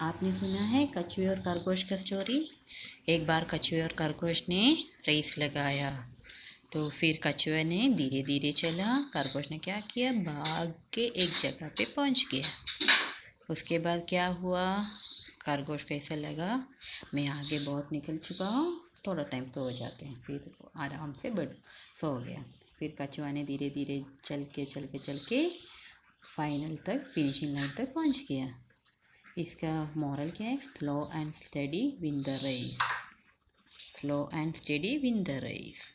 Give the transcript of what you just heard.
आपने सुना है कछुए और खरगोश का स्टोरी एक बार कछुए और खरगोश ने रेस लगाया तो फिर कछुए ने धीरे धीरे चला खरगोश ने क्या किया भाग के एक जगह पे पहुंच गया उसके बाद क्या हुआ खरगोश को ऐसा लगा मैं आगे बहुत निकल चुका हूँ थोड़ा टाइम तो हो जाते हैं फिर आराम से बढ़ सो गया फिर कछुआ ने धीरे धीरे चल के चल के चल के फाइनल तक फिनिशिंग लाइन तक पहुँच गया इसका मॉरल क्या है slow and steady win the race slow and steady win the race